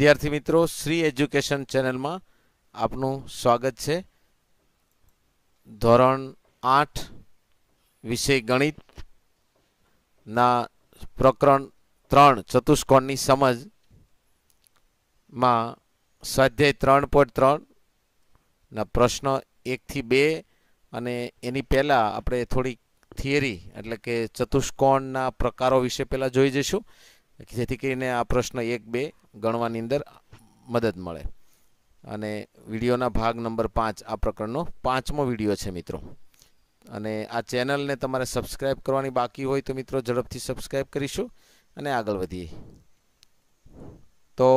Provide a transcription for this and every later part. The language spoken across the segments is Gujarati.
વિદ્યાર્થી મિત્રો શ્રી એજ્યુકેશન ચેનલમાં આપનું સ્વાગત છે ધોરણ આઠ વિષય ગણિતના પ્રકરણ ત્રણ ચતુષ્કોણની સમજમાં સ્વાધ્યાય ત્રણ પોઈન્ટ ત્રણના પ્રશ્ન એકથી બે અને એની પહેલાં આપણે થોડીક થિયરી એટલે કે ચતુષ્કોણના પ્રકારો વિશે પહેલાં જોઈ જઈશું જેથી કરીને આ પ્રશ્ન એક બે ગણવાની અંદર મદદ મળે અને વિડીયોના ભાગ નંબર પાંચ આ પ્રકરણનો પાંચમો વિડીયો છે મિત્રો અને આ ચેનલને તમારે સબસ્ક્રાઈબ કરવાની બાકી હોય તો મિત્રો ઝડપથી સબસ્ક્રાઈબ કરીશું અને આગળ વધીએ તો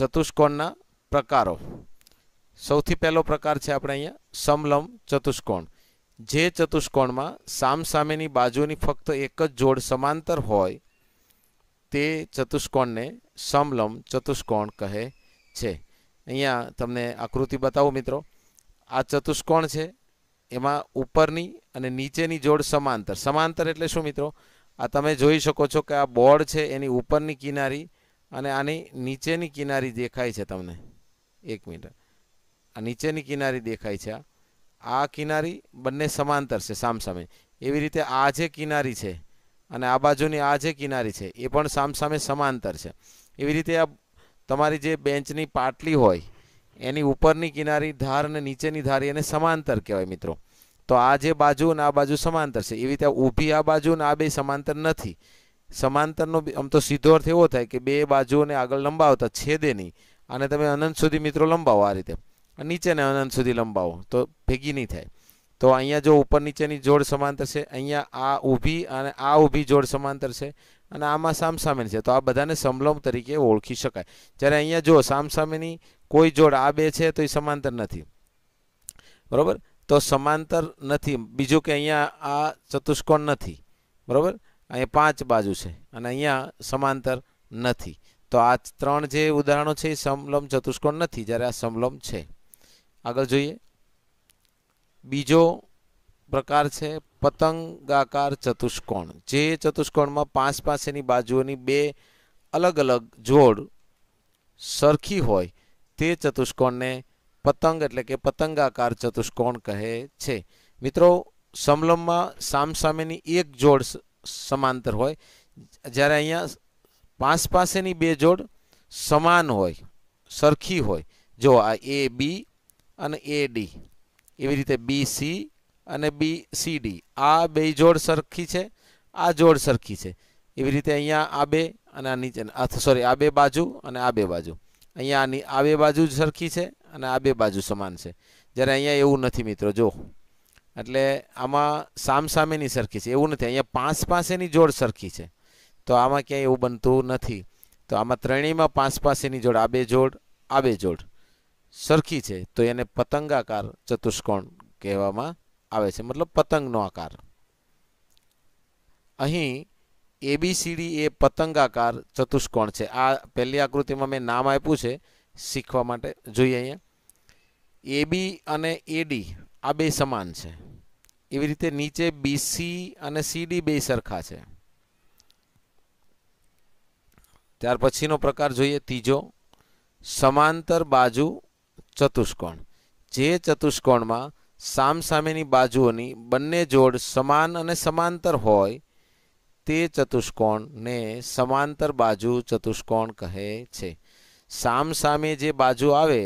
ચતુષ્કોણના પ્રકારો સૌથી પહેલો પ્રકાર છે આપણે અહીંયા સમલમ ચતુષ્કોણ જે ચતુષ્કોણમાં સામ સામેની બાજુની ફક્ત એક જ જોડ સમાંતર હોય તે ચતુષ્કોણને સમલમ ચતુષ્કોણ કહે છે અહીંયા તમને આકૃતિ બતાવો મિત્રો આ ચતુષ્કોણ છે એમાં ઉપરની અને નીચેની જોડ સમાંતર સમાંતર એટલે શું મિત્રો આ તમે જોઈ શકો છો કે આ બોર્ડ છે એની ઉપરની કિનારી અને આની નીચેની કિનારી દેખાય છે તમને એક મિનિટ આ નીચેની કિનારી દેખાય છે આ કિનારી બંને સમાંતર છે સામસામે એવી રીતે આ જે કિનારી છે અને આ બાજુની આ જે કિનારી છે એ પણ સામસામે સમાંતર છે એવી રીતે આ તમારી જે બેન્ચની પાટલી હોય એની ઉપરની કિનારી ધાર અને નીચેની ધાર એને સમાંતર કહેવાય મિત્રો તો આ જે બાજુ અને આ બાજુ સમાંતર છે એવી રીતે ઊભી આ બાજુ અને આ બે સમાંતર નથી સમાંતરનો આમ તો સીધો અર્થ એવો થાય કે બે બાજુઓને આગળ લંબાવતા છેદે નહીં અને તમે અનંત સુધી મિત્રો લંબાવો આ રીતે નીચેને અનંત સુધી લંબાવો તો ભેગી નહીં થાય તો અહીંયા જો ઉપર નીચેની જોડ સમાંતર છે અહીંયા આ ઊભી અને આ ઊભી જોડ સમાંતર છે અને આમાં સામસામેની છે તો આ બધાને સમલંબ તરીકે ઓળખી શકાય જ્યારે અહીંયા જો સામસામેની કોઈ જોડ આ બે છે તો એ સમાંતર નથી બરાબર તો સમાંતર નથી બીજું કે અહીંયા આ ચતુષ્કોણ નથી બરાબર અહીંયા પાંચ બાજુ છે અને અહીંયા સમાંતર નથી તો આ ત્રણ જે ઉદાહરણો છે એ સમલંબ ચતુષ્કોણ નથી જ્યારે આ સમલંબ છે આગળ જોઈએ બીજો પ્રકાર છે પતંગાકાર ચતુષ્કોણ જે ચતુષ્કોણમાં પાંચ પાસેની બાજુઓની બે અલગ અલગ જોડ સરખી હોય તે ચતુષ્કોણને પતંગ એટલે કે પતંગાકાર ચતુષ્કોણ કહે છે મિત્રો સમલમમાં સામસામેની એક જોડ સમાંતર હોય જ્યારે અહીંયા પાંચ પાસેની બે જોડ સમાન હોય સરખી હોય જો આ એ બી અને એ ડી એવી રીતે બી સી અને બી સી ડી આ બે જોડ સરખી છે આ જોડ સરખી છે એવી રીતે અહીંયા આ બે અને આ નીચે સોરી આ બે બાજુ અને આ બે બાજુ અહીંયા આની આ બે બાજુ જ સરખી છે અને આ બે બાજુ સમાન છે જ્યારે અહીંયા એવું નથી મિત્રો જો એટલે આમાં સામસામેની સરખી છે એવું નથી અહીંયા પાંચ પાસેની જોડ સરખી છે તો આમાં ક્યાંય એવું બનતું નથી તો આમાં ત્રણેયમાં પાંચ પાસેની જોડ આ બે જોડ આ બે જોડ સરખી છે તો એને પતંગાકાર ચતુષ્કોણ કહેવામાં આવે છે મતલબ પતંગનો આકાર અહીં એબીસીડી એ પતંગાકાર ચતુષ્કોણ છે આ પહેલી આકૃતિમાં મેં નામ આપ્યું છે શીખવા માટે જોઈએ અહીંયા એબી અને એડી આ બે સમાન છે એવી રીતે નીચે બીસી અને સીડી બે સરખા છે ત્યાર પછીનો પ્રકાર જોઈએ ત્રીજો સમાંતર બાજુ ચતુષ્કોણ જે ચતુષ્કોણમાં સામસામેની બાજુઓની બંને જોડ સમાન અને સમાંતર હોય તે ચતુષ્કોણને સમાંતર બાજુ ચતુષ્કોણ કહે છે સામસામે જે બાજુ આવે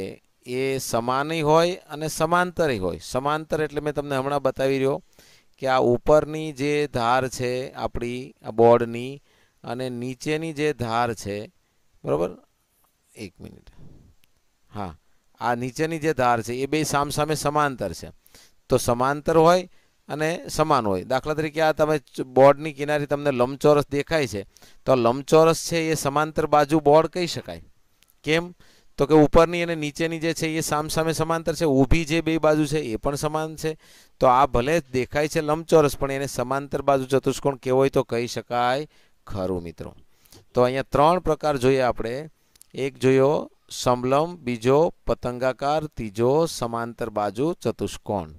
એ સમાનય હોય અને સમાંતરય હોય સમાંતર એટલે મેં તમને હમણાં બતાવી રહ્યો કે આ ઉપરની જે ધાર છે આપણી આ બોર્ડની અને નીચેની જે ધાર છે બરાબર એક મિનિટ હા આ નીચેની જે ધાર છે એ બે સામસામે સમાંતર છે તો સમાંતર હોય અને સમાન હોય દાખલા તરીકે આ તમે બોર્ડની કિનારે તમને લંબચોરસ દેખાય છે તો લંબચોરસ છે એ સમાંતર બાજુ બોર્ડ કહી શકાય કેમ તો કે ઉપરની અને નીચેની જે છે એ સામસામે સમાંતર છે ઊભી જે બે બાજુ છે એ પણ સમાન છે તો આ ભલે દેખાય છે લંબચોરસ પણ એને સમાંતર બાજુ ચતુષ્કોણ હોય તો કહી શકાય ખરું મિત્રો તો અહીંયા ત્રણ પ્રકાર જોઈએ આપણે એક જોયો સમલમ બીજો પતંગાકાર ત્રીજો સમાંતર બાજુ ચતુષ્કોણ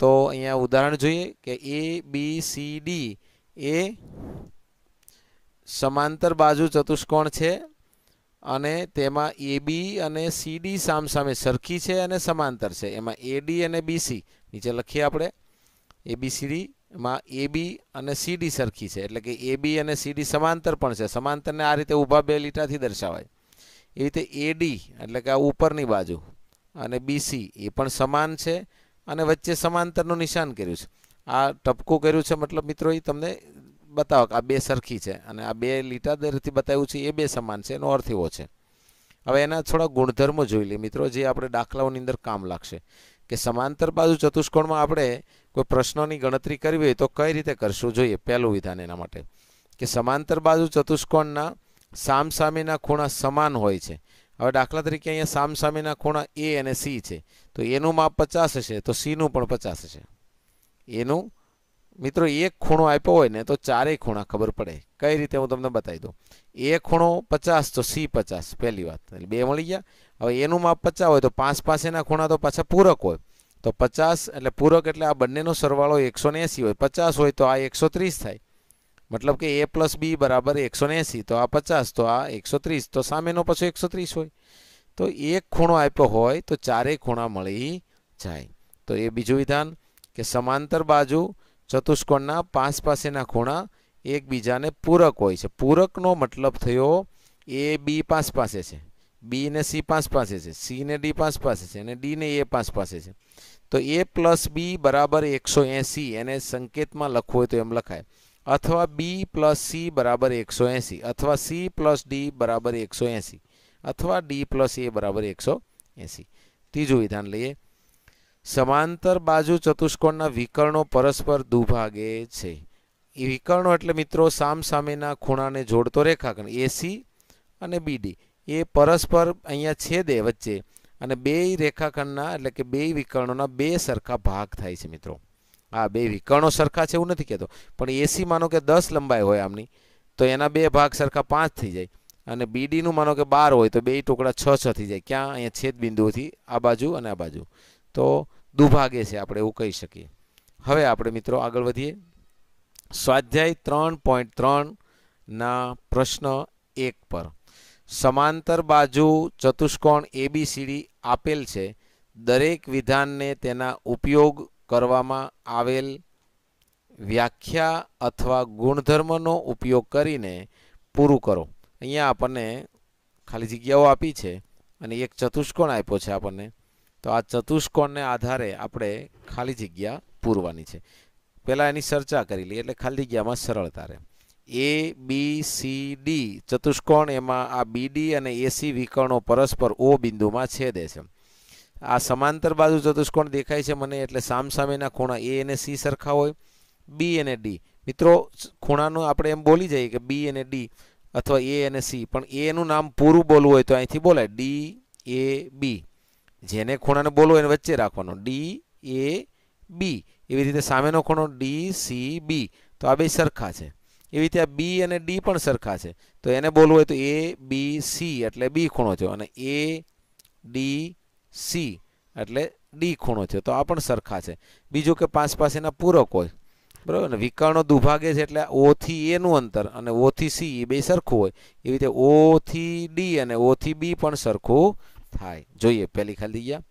તો અહીંયા ઉદાહરણ જોઈએ કે એ બી સી ડી એ સમાંતર બાજુ ચતુષ્કોણ છે અને તેમાં એ બી અને સી ડી સામસામે સરખી છે અને સમાંતર છે એમાં એ ડી અને બીસી નીચે લખીએ આપણે એ બી સી ડીમાં એ બી અને સી ડી સરખી છે એટલે કે એ બી અને સી ડી સમાંતર પણ છે સમાંતરને આ રીતે ઊભા બે લીટાથી દર્શાવાય એ રીતે એડી એટલે કે આ ઉપરની બાજુ અને બીસી એ પણ સમાન છે અને વચ્ચે સમાંતરનું નિશાન કર્યું છે આ ટપકું કર્યું છે મતલબ મિત્રો એ તમને બતાવો કે આ બે સરખી છે અને આ બે લીટા દરથી બતાવ્યું છે એ બે સમાન છે એનો અર્થ એવો છે હવે એના થોડા ગુણધર્મો જોઈ લઈએ મિત્રો જે આપણે દાખલાઓની અંદર કામ લાગશે કે સમાંતર બાજુ ચતુષ્કોણમાં આપણે કોઈ પ્રશ્નોની ગણતરી કરવી હોય તો કઈ રીતે કરશું જોઈએ પહેલું વિધાન એના માટે કે સમાંતર બાજુ ચતુષ્કોણના સામસામેના ખૂણા સમાન હોય છે હવે દાખલા તરીકે અહીંયા સામસામેના ખૂણા એ અને સી છે તો એનું માપ પચાસ હશે તો સીનું પણ પચાસ હશે એનું મિત્રો એક ખૂણો આપ્યો હોય ને તો ચારેય ખૂણા ખબર પડે કઈ રીતે હું તમને બતાવી દઉં એ ખૂણો પચાસ તો સી પચાસ પહેલી વાત એટલે બે મળી ગયા હવે એનું માપ પચાસ હોય તો પાંચ પાસેના ખૂણા તો પાછા પૂરક હોય તો પચાસ એટલે પૂરક એટલે આ બંનેનો સરવાળો એકસો એંસી હોય પચાસ હોય તો આ એકસો ત્રીસ થાય મતલબ કે એ પ્લસ બી બરાબર એકસો એંસી તો આ પચાસ તો આ એકસો ત્રીસ તો સામેનો પછી એકસો ત્રીસ હોય તો એક ખૂણો આપ્યો હોય તો ચારેય ખૂણા મળી જાય તો એ બીજું વિધાન કે સમાંતર બાજુ ચતુષ્કોણના પાંચ પાસેના ખૂણા એકબીજાને પૂરક હોય છે પૂરકનો મતલબ થયો એ બી પાંચ પાસે છે બી ને સી પાંચ પાસે છે સી ને ડી પાંચ પાસે છે અને ડી ને એ પાંચ પાસે છે તો એ પ્લસ બી બરાબર એકસો એંસી એને સંકેતમાં લખવું હોય તો એમ લખાય અથવા બી પ્લસ સી બરાબર એકસો એંસી અથવા સી પ્લસ ડી બરાબર એકસો એંસી અથવા ડી પ્લસ એ બરાબર એકસો એંસી ત્રીજું વિધાન લઈએ સમાંતર બાજુ ચતુષ્કોણના વિકર્ણો પરસ્પર દુભાગે છે એ વિકર્ણો એટલે મિત્રો સામસામેના ખૂણાને જોડતો રેખાખંડ એસી અને બી ડી એ પરસ્પર અહીંયા છેદે વચ્ચે અને બે રેખાખંડના એટલે કે બે વિકર્ણોના બે સરખા ભાગ થાય છે મિત્રો આ બે વિકર્ણો સરખા છે એવું નથી કહેતો પણ એસી માનો કે દસ લંબાઈ હોય આમની તો એના બે ભાગ સરખા પાંચ થઈ જાય અને બીડીનું માનો કે બાર હોય તો બે ટુકડા છ છ થઈ જાય ક્યાં અહીંયા છેદબિંદુઓથી આ બાજુ અને આ બાજુ તો દુભાગે છે આપણે એવું કહી શકીએ હવે આપણે મિત્રો આગળ વધીએ સ્વાધ્યાય ત્રણ પોઈન્ટ ત્રણના પ્રશ્ન એક પર સમાંતર બાજુ ચતુષ્કોણ એબીસીડી આપેલ છે દરેક વિધાનને તેના ઉપયોગ કરવામાં આવેલ વ્યાખ્યા અથવા ગુણધર્મનો ઉપયોગ કરીને પૂરું કરો અહીંયા આપણને ખાલી જગ્યાઓ આપી છે અને એક ચતુષ્કોણ આપ્યો છે આપણને તો આ ચતુષ્કોણને આધારે આપણે ખાલી જગ્યા પૂરવાની છે પહેલાં એની ચર્ચા કરી લઈએ એટલે ખાલી જગ્યામાં સરળતા રહે એ બી સી ડી ચતુષ્કોણ એમાં આ બીડી અને એસી વિકર્ણો પરસ્પર ઓ બિંદુમાં છેદે છે આ સમાંતર બાજુ ચતુષ્કોણ દેખાય છે મને એટલે સામસામેના ખૂણા એ અને સી સરખા હોય બી અને ડી મિત્રો ખૂણાનું આપણે એમ બોલી જઈએ કે બી અને ડી અથવા એ અને સી પણ એનું નામ પૂરું બોલવું હોય તો અહીંથી બોલાય ડી એ બી જેને ખૂણાને બોલવો એને વચ્ચે રાખવાનો ડી એ બી એવી રીતે સામેનો ખૂણો ડી સી બી તો આ બે સરખા છે એવી રીતે આ બી અને ડી પણ સરખા છે તો એને બોલવું હોય તો એ બી સી એટલે બી ખૂણો થયો અને એ ડી સી એટલે ડી ખૂણો છે તો આ પણ સરખા છે બીજું કે પાંચ પાસેના પૂરક હોય બરાબર ને વિકર્ણો દુભાગે છે એટલે ઓથી એનું અંતર અને ઓથી સી એ બે સરખું હોય એવી રીતે ઓથી ડી અને ઓથી બી પણ સરખું થાય જોઈએ પહેલી ખાલી જગ્યા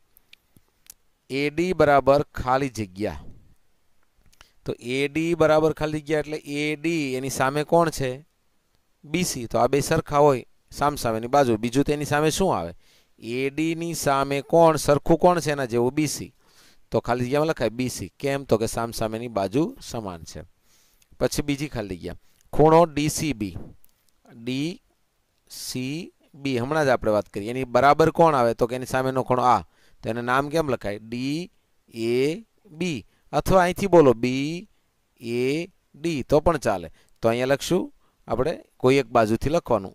એડી બરાબર ખાલી જગ્યા તો એડી બરાબર ખાલી જગ્યા એટલે એડી એની સામે કોણ છે બીસી તો આ બે સરખા હોય સામસામેની બાજુ બીજું તેની સામે શું આવે એડીની સામે કોણ સરખું કોણ છે એના જેવું બીસી તો ખાલી જગ્યામાં લખાય બીસી કેમ તો કે સામ સામેની બાજુ સમાન છે પછી બીજી ખાલી જગ્યા ખૂણો ડીસીબી ડી સી બી હમણાં જ આપણે વાત કરીએ એની બરાબર કોણ આવે તો કે એની સામેનો ખૂણો આ તો એને નામ કેમ લખાય ડી એ બી અથવા અહીંથી બોલો બી એ ડી તો પણ ચાલે તો અહીંયા લખશું આપણે કોઈ એક બાજુથી લખવાનું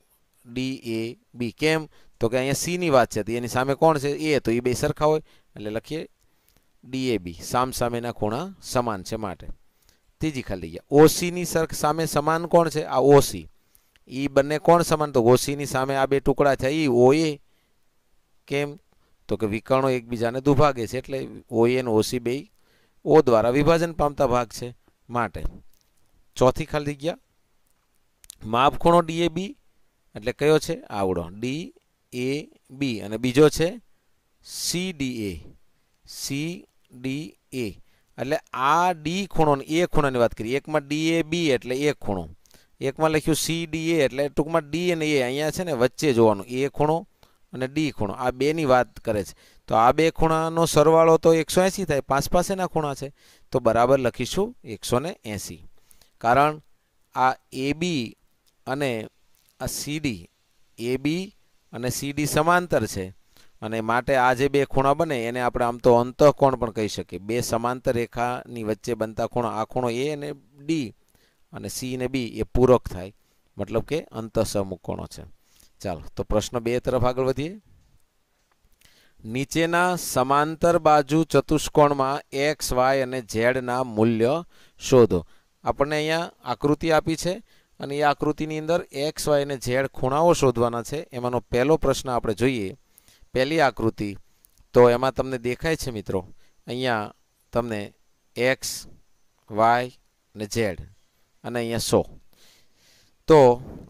ડી એ બી કેમ તો કે અહીંયા સીની વાત છે એની સામે કોણ છે એ તો એ બે સરખા હોય એટલે લખીએ ડીએબી સામ સામેના ખૂણા સમાન છે માટે ત્રીજી ખાલી ગયા ઓસીની સરખ સામે સમાન કોણ છે આ ઓસી એ બંને કોણ સમાન તો ઓસીની સામે આ બે ટુકડા છે એ ઓએ કેમ તો કે વિકર્ણો એકબીજાને દુભાગે છે એટલે ઓએ અને ઓસી બે ઓ દ્વારા વિભાજન પામતા ભાગ છે માટે ચોથી ખાલી ગયા જગ્યા માપખૂણો ડીએબી એટલે કયો છે આવડો ડી એ બી અને બીજો છે C D A C D A એટલે આ ડી ખૂણો એ ખૂણાની વાત કરીએ એકમાં ડી એ બી એટલે એક ખૂણો એકમાં લખ્યું સી ડી એ એટલે ટૂંકમાં ડી અને એ અહીંયા છે ને વચ્ચે જોવાનું એ ખૂણો અને ડી ખૂણો આ બેની વાત કરે છે તો આ બે ખૂણાનો સરવાળો તો એકસો એંસી થાય પાંચ પાસેના ખૂણા છે તો બરાબર લખીશું એકસો ને એંસી કારણ આ એ બી અને આ સીડી એ બી અને સીડી સમાંતર છે અને માટે આ જે બે ખૂણા બને એને આપણે આમ તો અંતઃકોણ પણ કહી શકીએ બે સમાંતર રેખાની વચ્ચે બનતા ખૂણો આ ખૂણો એ અને ડી અને સી ને બી એ પૂરક થાય મતલબ કે અંત સમુકોણો છે ચાલો તો પ્રશ્ન બે તરફ આગળ વધીએ નીચેના સમાંતર બાજુ ચતુષ્કોણમાં એક્સ વાય અને ઝેડના મૂલ્ય શોધો આપણને અહીંયા આકૃતિ આપી છે અને એ આકૃતિની અંદર એક્સ વાય અને ઝેડ ખૂણાઓ શોધવાના છે એમાંનો પહેલો પ્રશ્ન આપણે જોઈએ પહેલી આકૃતિ તો એમાં તમને દેખાય છે મિત્રો અહીંયા તમને એક્સ વાય અને ઝેડ અને અહીંયા સો તો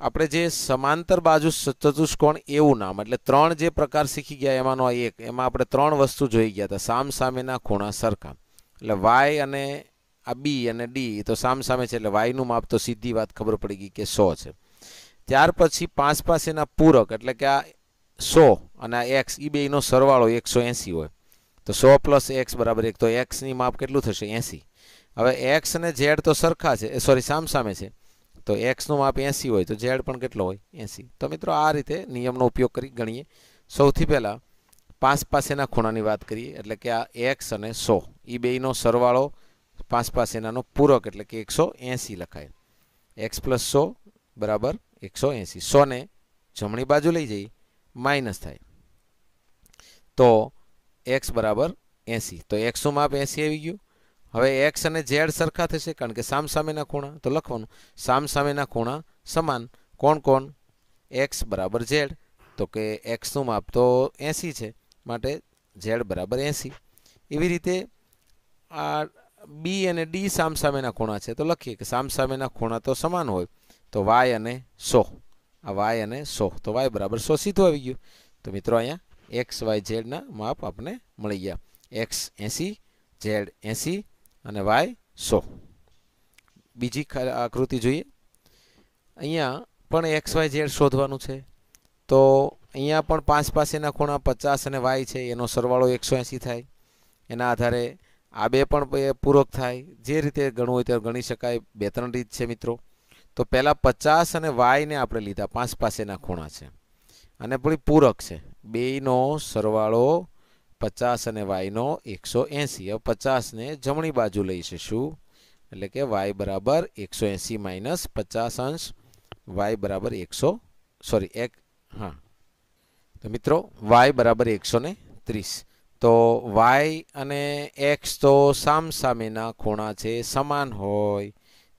આપણે જે સમાંતર બાજુ ચતુષ્કોણ એવું નામ એટલે ત્રણ જે પ્રકાર શીખી ગયા એમાંનો એક એમાં આપણે ત્રણ વસ્તુ જોઈ ગયા હતા સામ સામેના ખૂણા સરખા એટલે વાય અને આ બી અને ડી તો સામ સામે છે એટલે વાયનું માપ તો સીધી વાત ખબર પડી ગઈ કે સો છે ત્યાર પછી પાંચ પાસેના પૂરક એટલે કે આ સો અને આ એક્સ એ બેનો સરવાળો એકસો એંસી હોય તો સો પ્લસ એક્સ બરાબર એક તો એક્સની માપ કેટલું થશે એંસી હવે એક્સ અને ઝેડ તો સરખા છે સોરી સામ સામે છે તો એક્સનું માપ એંસી હોય તો ઝેડ પણ કેટલો હોય એંસી તો મિત્રો આ રીતે નિયમનો ઉપયોગ કરી ગણીએ સૌથી પહેલાં પાંચ પાસેના ખૂણાની વાત કરીએ એટલે કે આ એક્સ અને સો એ બેયનો સરવાળો પાંચ પાંચ એનાનો પૂરક એટલે કે એકસો એંસી લખાય એક્સ પ્લસ સો બરાબર એકસો એંસી સોને જમણી બાજુ લઈ જઈ માઇનસ થાય તો એક્સ બરાબર એંસી તો એક્સનું માપ એંસી આવી ગયું હવે એક્સ અને ઝેડ સરખા થશે કારણ કે સામ સામેના ખૂણા તો લખવાનું સામ સામેના ખૂણા સમાન કોણ કોણ એક્સ બરાબર ઝેડ તો કે એક્સનું માપ તો એંસી છે માટે ઝેડ બરાબર એંસી એવી રીતે આ બી અને ડી સામસામેના ખૂણા છે તો લખીએ કે સામસામેના ખૂણા તો સમાન હોય તો વાય અને સો આ વાય અને સો તો વાય બરાબર સો સીધું આવી ગયું તો મિત્રો અહીંયા એક્સ વાય ઝેડના માપ આપણે મળી ગયા એક્સ એંસી ઝેડ એંસી અને વાય સો બીજી આકૃતિ જોઈએ અહીંયા પણ એક્સ વાય ઝેડ શોધવાનું છે તો અહીંયા પણ પાંચ પાસેના ખૂણા પચાસ અને વાય છે એનો સરવાળો એકસો એંસી થાય એના આધારે આ બે પણ પૂરક થાય જે રીતે ગણવું હોય તે ગણી શકાય બે ત્રણ રીત છે મિત્રો તો પહેલાં પચાસ અને વાયને આપણે લીધા પાંચ પાસેના ખૂણા છે અને પછી પૂરક છે બેયનો સરવાળો પચાસ અને વાયનો એકસો એંસી હવે પચાસને જમણી બાજુ લઈશું એટલે કે વાય બરાબર એકસો એંસી માઇનસ પચાસ અંશ વાય બરાબર એકસો સોરી એક હા તો મિત્રો વાય બરાબર એકસો ને ત્રીસ તો વાય અને એક્સ તો સામસામેના ખૂણા છે સમાન હોય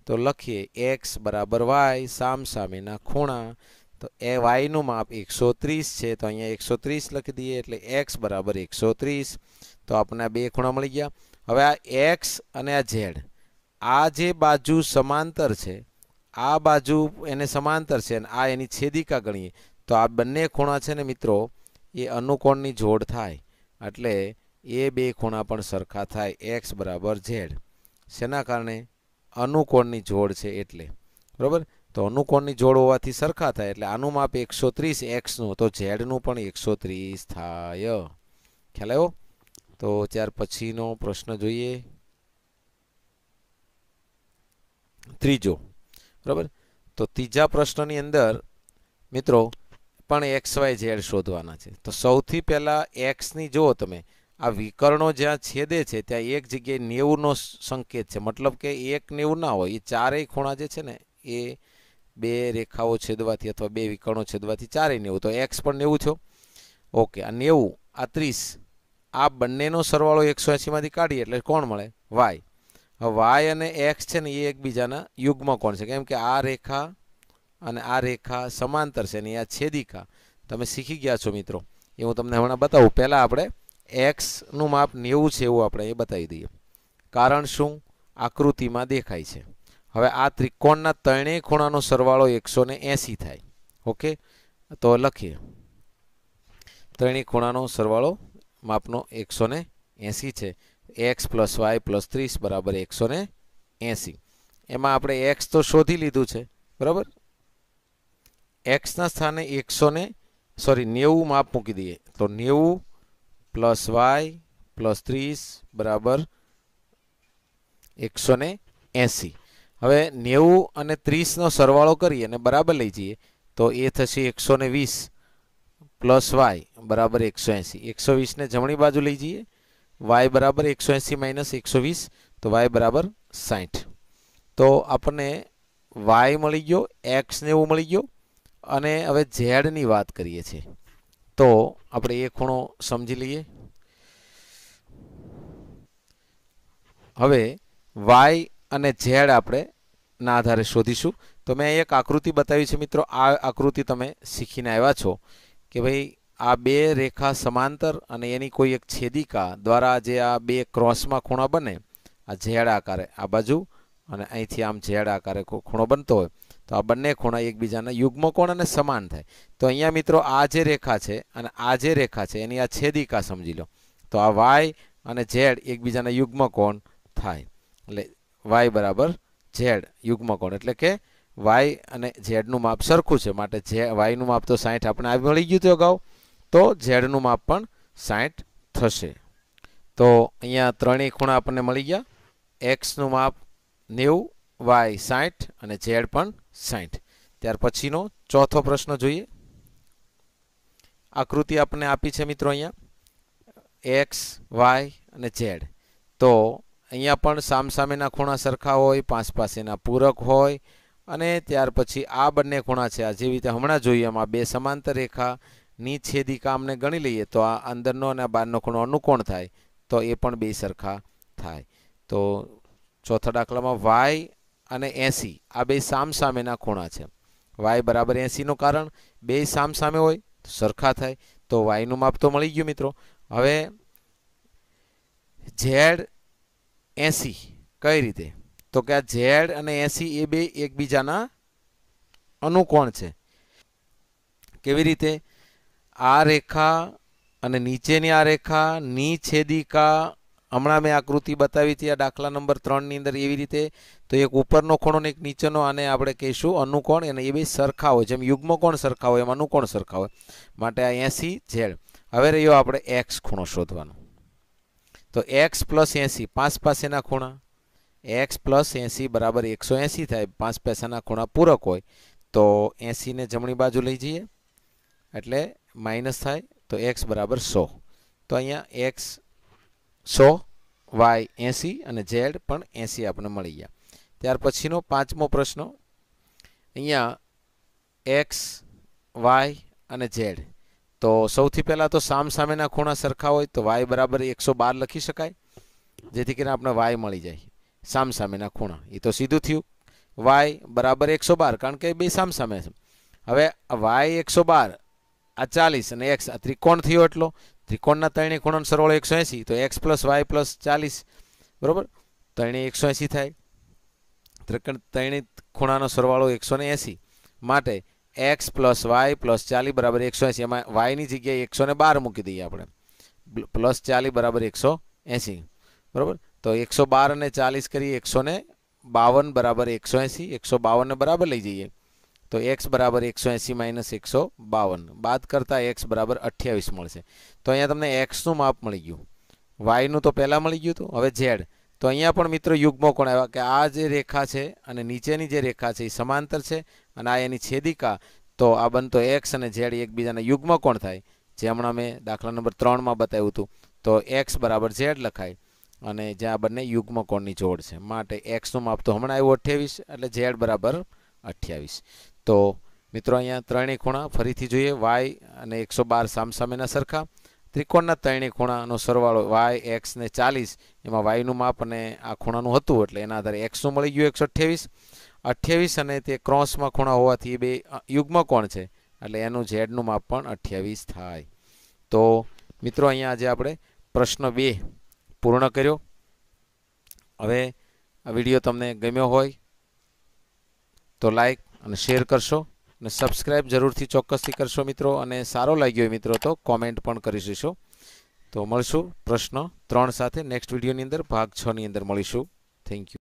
તો લખીએ એક્સ બરાબર વાય સામસામેના ખૂણા તો એ વાયનું માપ એકસો ત્રીસ છે તો અહીંયા એકસો ત્રીસ લખી દઈએ એટલે એક્સ બરાબર એકસો ત્રીસ તો આપણને બે ખૂણા મળી ગયા હવે આ એક્સ અને આ ઝેડ આ જે બાજુ સમાંતર છે આ બાજુ એને સમાંતર છે અને આ એની છેદિકા ગણીએ તો આ બંને ખૂણા છે ને મિત્રો એ અનુકોણની જોડ થાય એટલે એ બે ખૂણા પણ સરખા થાય એક્સ બરાબર ઝેડ શેના કારણે અનુકોણની જોડ છે એટલે બરાબર તો અનુકોણની જોડ હોવાથી સરખા થાય એટલે આનું માપ એકસો ત્રીસ એક્સનું તો ઝેડનું પણ એકસો ત્રીસ થાય ખ્યાલ આવ્યો તો ત્યાર પછીનો પ્રશ્ન જોઈએ ત્રીજો બરાબર તો ત્રીજા પ્રશ્નની અંદર મિત્રો પણ એક્સ વાય ઝેડ શોધવાના છે તો સૌથી પહેલાં એક્સની જુઓ તમે આ વિકર્ણો જ્યાં છેદે છે ત્યાં એક જગ્યાએ નેવુંનો સંકેત છે મતલબ કે એક નેવું ના હોય એ ચારેય ખૂણા જે છે ને એ બે રેખાઓ છેદવાથી અથવા બે વિકર્ણો છેદવાથી ચારેય નેવું તો એક્સ પણ નેવું છો ઓકે આ નેવું આ ત્રીસ આ બંનેનો સરવાળો એકસો એંસીમાંથી કાઢીએ એટલે કોણ મળે વાય વાય અને એક્સ છે ને એ એકબીજાના યુગમાં કોણ છે કેમ કે આ રેખા અને આ રેખા સમાંતર છે અને આ છેદિકા તમે શીખી ગયા છો મિત્રો એ હું તમને હમણાં બતાવું પહેલાં આપણે એક્સનું માપ નેવું છે એવું આપણે એ બતાવી દઈએ કારણ શું આકૃતિમાં દેખાય છે હવે આ ત્રિકોણના ત્રણેય ખૂણાનો સરવાળો એકસો એંસી થાય ઓકે તો લખીએ ત્રણેય ખૂણાનો સરવાળો માપનો એકસો એંસી છે એક્સ પ્લસ વાય પ્લસ ત્રીસ બરાબર એકસો એંસી એમાં આપણે એક્સ તો શોધી લીધું છે બરાબર એક્સના સ્થાને એકસોને સોરી નેવું માપ મૂકી દઈએ તો નેવું પ્લસ વાય પ્લસ ત્રીસ બરાબર એકસો ને એંસી હવે નેવું અને ત્રીસનો સરવાળો કરી અને બરાબર લઈ જઈએ તો એ થશે એકસો ને વીસ પ્લસ વાય બરાબર એકસો એંસી એકસો વીસને જમણી બાજુ લઈ જઈએ વાય બરાબર એકસો એંસી માઇનસ એકસો વીસ તો વાય બરાબર સાઠ તો આપણને વાય મળી ગયો એક્સ નેવું મળી ગયો અને હવે ઝેડની વાત કરીએ છીએ તો આપણે એ ખૂણો સમજી લઈએ હવે વાય અને ઝેડ આપણે ના આધારે શોધીશું તો મેં એક આકૃતિ બતાવી છે મિત્રો આ આકૃતિ તમે શીખીને આવ્યા છો કે ભાઈ આ બે રેખા સમાંતર અને એની કોઈ એક છેદિકા દ્વારા જે આ બે ક્રોસમાં ખૂણા બને આ ઝેડ આકારે આ બાજુ અને અહીંથી આમ ઝેડ આકારે ખૂણો બનતો હોય તો આ બંને ખૂણા એકબીજાના યુગ્મકોણ અને સમાન થાય તો અહીંયા મિત્રો આ જે રેખા છે અને આ જે રેખા છે એની આ છેદિકા સમજી લો તો આ વાય અને ઝેડ એકબીજાના યુગ્મકોણ થાય એટલે વાય બરાબર ઝેડ યુગ્મકોણ એટલે કે વાય અને ઝેડનું માપ સરખું છે માટે જે વાયનું માપ તો સાઠ આપણે આવી મળી ગયું હતું અગાઉ તો ઝેડનું માપ પણ સાઠ થશે તો અહીંયા ત્રણેય ખૂણા આપણને મળી ગયા એક્સનું માપ નેવું વાય સાઠ અને ઝેડ પણ સાઠ ત્યાર પછીનો ચોથો પ્રશ્ન જોઈએ આકૃતિ આપણને આપી છે મિત્રો અહીંયા એક્સ વાય અને ઝેડ તો અહીંયા પણ સામસામેના ખૂણા સરખા હોય પાંચ પાસેના પૂરક હોય અને ત્યાર પછી આ બંને ખૂણા છે આ જેવી રીતે હમણાં જોઈએ એમાં બે સમાંતર રેખા ની છેદિકા અમને ગણી લઈએ તો આ અંદરનો અને આ બહારનો ખૂણો અનુકોણ થાય તો એ પણ બે સરખા થાય તો ચોથા દાખલામાં વાય અને એંસી આ બે સામસામેના ખૂણા છે વાય બરાબર એંસીનું કારણ બે સામસામે હોય તો સરખા થાય તો વાયનું માપ તો મળી ગયું મિત્રો હવે ઝેડ એંસી કઈ રીતે તો કે આ ઝેડ અને એંસી એ બે એકબીજાના અનુકોણ છે કેવી રીતે આ રેખા અને નીચેની આ રેખા ની છેદિકા હમણાં મેં આકૃતિ બતાવી હતી આ દાખલા નંબર ત્રણની અંદર એવી રીતે તો એક ઉપરનો ખૂણો ને એક નીચેનો આને આપણે કહીશું અનુકોણ અને એ બે સરખા હોય જેમ કોણ સરખા હોય એમ અનુકોણ સરખા હોય માટે આ એંસી ઝેડ હવે રહ્યો આપણે એક્સ ખૂણો શોધવાનો તો એક્સ પ્લસ એંસી પાંચ પાસેના ખૂણા એક્સ પ્લસ એંસી બરાબર એકસો એંસી થાય પાંચ પાસેના ખૂણા પૂરક હોય તો એંસીને જમણી બાજુ લઈ જઈએ એટલે માઇનસ થાય તો એક્સ બરાબર સો તો અહીંયા એક્સ સો વાય એંસી અને ઝેડ પણ એંસી આપણને મળી ગયા ત્યાર પછીનો પાંચમો પ્રશ્ન અહીંયા એક્સ વાય અને ઝેડ તો સૌથી પહેલાં તો સામ સામેના ખૂણા સરખા હોય તો વાય બરાબર એકસો બાર લખી શકાય જેથી કરીને આપણે વાય મળી જાય સામ સામેના ખૂણા એ તો સીધું થયું વાય બરાબર એકસો બાર કારણ કે બે સામ સામે છે હવે વાય એકસો બાર આ ચાલીસ અને એક્સ આ ત્રિકોણ થયો એટલો ત્રિકોણના ત્રણેય ખૂણાનો સરવાળો એકસો એંસી તો એક્સ પ્લસ વાય પ્લસ ચાલીસ બરાબર ત્રણેય એકસો એંસી થાય ત્રિકોણ ત્રણેય ખૂણાનો સરવાળો એકસો ને એંસી માટે એક્સ પ્લસ વાય પ્લસ ચાલી બરાબર એકસો એંસી એમાં વાયની જગ્યાએ એકસો ને બાર મૂકી દઈએ આપણે પ્લસ ચાલી બરાબર એકસો એંસી બરાબર તો એકસો બાર અને ચાલીસ કરી એકસો ને બાવન બરાબર એકસો એંસી એકસો બાવનને બરાબર લઈ જઈએ તો એક્સ બરાબર એકસો એંસી માઇનસ એકસો બાવન બાદ કરતાં એક્સ બરાબર અઠ્યાવીસ મળશે તો અહીંયા તમને એક્સનું માપ મળી ગયું વાયનું તો પહેલાં મળી ગયું હતું હવે ઝેડ તો અહીંયા પણ મિત્રો યુગ્મો કોણ આવ્યા કે આ જે રેખા છે અને નીચેની જે રેખા છે એ સમાંતર છે અને આ એની છેદિકા તો આ બનતો એક્સ અને ઝેડ એકબીજાના યુગ્મ કોણ થાય જે હમણાં મેં દાખલા નંબર ત્રણમાં બતાવ્યું હતું તો એક્સ બરાબર ઝેડ લખાય અને જ્યાં બંને યુગ્મ કોણની જોડ છે માટે એક્સનું માપ તો હમણાં આવ્યું અઠ્યાવીસ એટલે ઝેડ બરાબર અઠ્યાવીસ તો મિત્રો અહીંયા ત્રણેય ખૂણા ફરીથી જોઈએ વાય અને એકસો બાર સામસામેના સરખા ત્રિકોણના ત્રણેય ખૂણાનો સરવાળો વાય એક્સ ને ચાલીસ એમાં વાયનું માપ અને આ ખૂણાનું હતું એટલે એના આધારે એક્સનું મળી ગયું એકસો અઠ્યાવીસ અઠ્યાવીસ અને તે ક્રોસમાં ખૂણા હોવાથી એ બે યુગ્મ કોણ છે એટલે એનું ઝેડનું માપ પણ અઠ્યાવીસ થાય તો મિત્રો અહીંયા આજે આપણે પ્રશ્ન બે પૂર્ણ કર્યો હવે આ વિડીયો તમને ગમ્યો હોય તો લાઈક અને શેર કરશો અને સબસ્ક્રાઇબ જરૂરથી ચોક્કસથી કરશો મિત્રો અને સારો લાગ્યો હોય મિત્રો તો કોમેન્ટ પણ કરી શકશો તો મળશું પ્રશ્ન ત્રણ સાથે નેક્સ્ટ વિડીયોની અંદર ભાગ છની અંદર મળીશું થેન્ક યુ